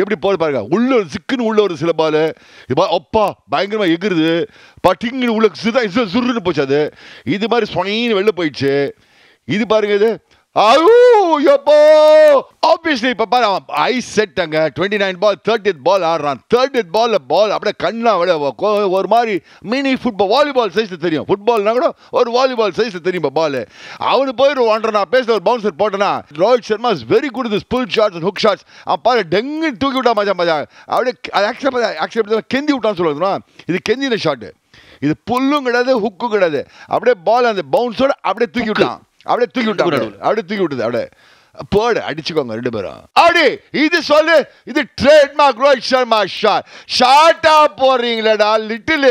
எப்படி போட பாருங்க உள்ள ஒரு சிக்குன்னு உள்ள ஒரு சில இது அப்பா பயங்கரமாக எகுருது பட்டிங்கன்னு உள்ள சிதா சுருன்னு போச்சு அது இது மாதிரி சொனின்னு வெளில போயிடுச்சு இது பாருங்க இது ஐயோ ஆப்வியஸ்லி இப்போ பாரு அவன் ஐ அங்கே twenty nine ball thirtieth ball ஆடுறான் தேர்ட்டித் பாலில் பால் அப்படியே கண்ணா விட ஒரு மாதிரி மினி ஃபுட்பால் வாலிபால் சைஸ் தெரியும் ஃபுட்பால்னா கூட ஒரு வாலிபால் சைஸ் தெரியும் இப்போ பால் அவனு ஒரு ஒன்றரை நான் பேசுகிற ஒரு பவுன்சர் போட்டேன்னா Rohit Sharma is very good this pull shots and hook shots அவன் பாரு டெங்கு தூக்கி விட்டா மஜா மஜா அப்படியே ஆக்செப்ட் ஆக்செப்ட் கெந்தி விட்டான்னு சொல்லுவாங்க இது கெந்தின ஷாட்டு இது புல்லும் கிடையாது ஹுக்கும் கிடையாது அப்படியே பால் அந்த பவுன்ஸோட அப்படியே தூக்கி விட்டான் அப்படியே தூக்கி விட்டான் அப்படியே தூக்கி விட்டது அப்படியே போடு அடிச்சுக்கோங்க ரெண்டு பேரும் அடி இது சொல்லு இது ட்ரேட்மார்க் ரோஹித் சர்மா ஷா ஷார்ட்டா போடுறீங்களடா லிட்டில்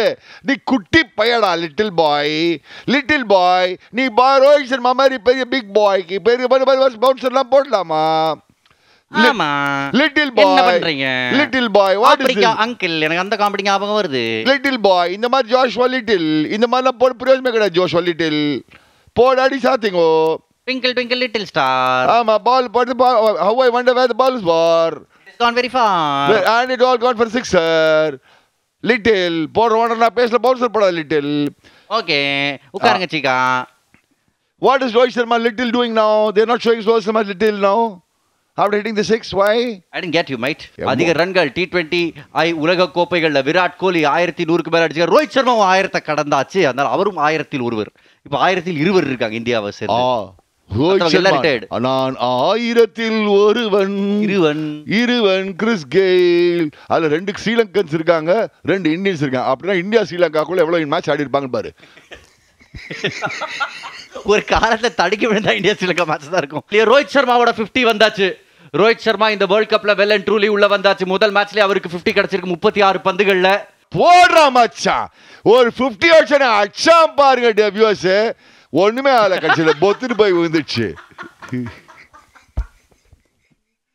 நீ குட்டி பையடா லிட்டில் பாய் லிட்டில் பாய் நீ பா ரோஹித் சர்மா மாதிரி பெரிய பிக் பாய்க்கு பெரிய எல்லாம் போடலாமா little boy little boy what எனக்கு அந்த ஞாபகம் வருது லிட்டில் பாய் இந்த மாதிரி லிட்டில் இந்த மாதிரிலாம் போட கிடையாது ஜோஷ்வா லிட்டில் சாத்திங்கோ Twinkle, ட்விங்கிள் லிட்டில் ஸ்டார் ஆமா ball ball, but the ball, how I wonder where the far is for. It's gone very far. And it all gone for sixer. Owner நான் பேசல bouncer போடாத little okay உட்காருங்க சீகா what is Rohit Sharma little doing now there not showing Rohit Sharma little now after hitting the six why I didn't get you might அதிக ரன்கள் T twenty I உலக கோப்பைகளில் விராட் கோலி ஆயிரத்தி நூறுக்கு மேலே அடிச்சார் ரோஹித் சர்மாவும் ஆயிரத்தை கடந்தாச்சு அதனால் அவரும் ஆயிரத்தில் ஒருவர் இப்போ ஆயிரத்தில் இருவர் இருக்காங்க இந்தியாவை சேர்ந்து நான் ஆயிரத்தில் ஒருவன் இருவன் இருவன் கிறிஸ் கெயில் அதுல ரெண்டு ஸ்ரீலங்கன்ஸ் இருக்காங்க ரெண்டு இந்தியன்ஸ் இருக்காங்க அப்படின்னா இந்தியா ஸ்ரீலங்கா ஸ்ரீலங்காக்குள்ள எவ்வளவு மேட்ச் ஆடி இருப்பாங்க பாரு ஒரு காலத்துல தடுக்கி விழுந்தா இந்தியா ஸ்ரீலங்கா மேட்ச் தான் இருக்கும் ரோஹித் சர்மாவோட பிப்டி வந்தாச்சு ரோஹித் சர்மா இந்த வேர்ல்ட் கப்ல வெல் அண்ட் ட்ரூலி உள்ள வந்தாச்சு முதல் மேட்ச்லயே அவருக்கு பிப்டி கிடைச்சிருக்கு முப்பத்தி ஆறு பந்துகள்ல போடுறா மச்சான் ஒரு பிப்டி அடிச்சா பாருங்க டெபியூஸ் ஒண்ணுமே ஆகல கட்சியில பொத்துட்டு போய் விழுந்துச்சு